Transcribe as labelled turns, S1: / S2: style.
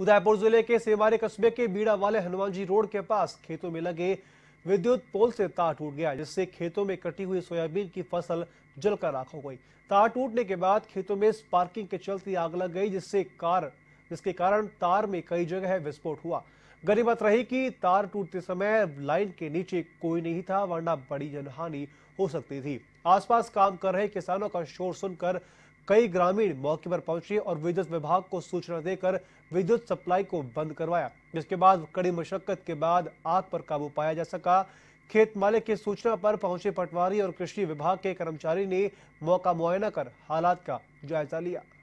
S1: उदयपुर जिले के सेवारे कस्बे के बीड़ा वाले हनुमान जी रोड के पास खेतों में लगे विद्युत पोल से तार टूट गया जिससे खेतों में कटी हुई सोयाबीन की फसल जलकर राख हो गई तार टूटने के बाद खेतों में स्पार्किंग के चलते आग लग गई जिससे कार जिसके कारण तार में कई जगह विस्फोट हुआ गरीबत रही कि तार टूटते समय लाइन के नीचे कोई नहीं था वरना बड़ी जनहानि हो सकती थी आसपास काम कर रहे किसानों का शोर सुनकर कई ग्रामीण मौके पर पहुंचे और विद्युत विभाग को सूचना देकर विद्युत सप्लाई को बंद करवाया जिसके बाद कड़ी मशक्कत के बाद आग पर काबू पाया जा सका खेत मालिक की सूचना पर पहुंचे पटवारी और कृषि विभाग के कर्मचारी ने मौका मुआयना कर हालात का जायजा लिया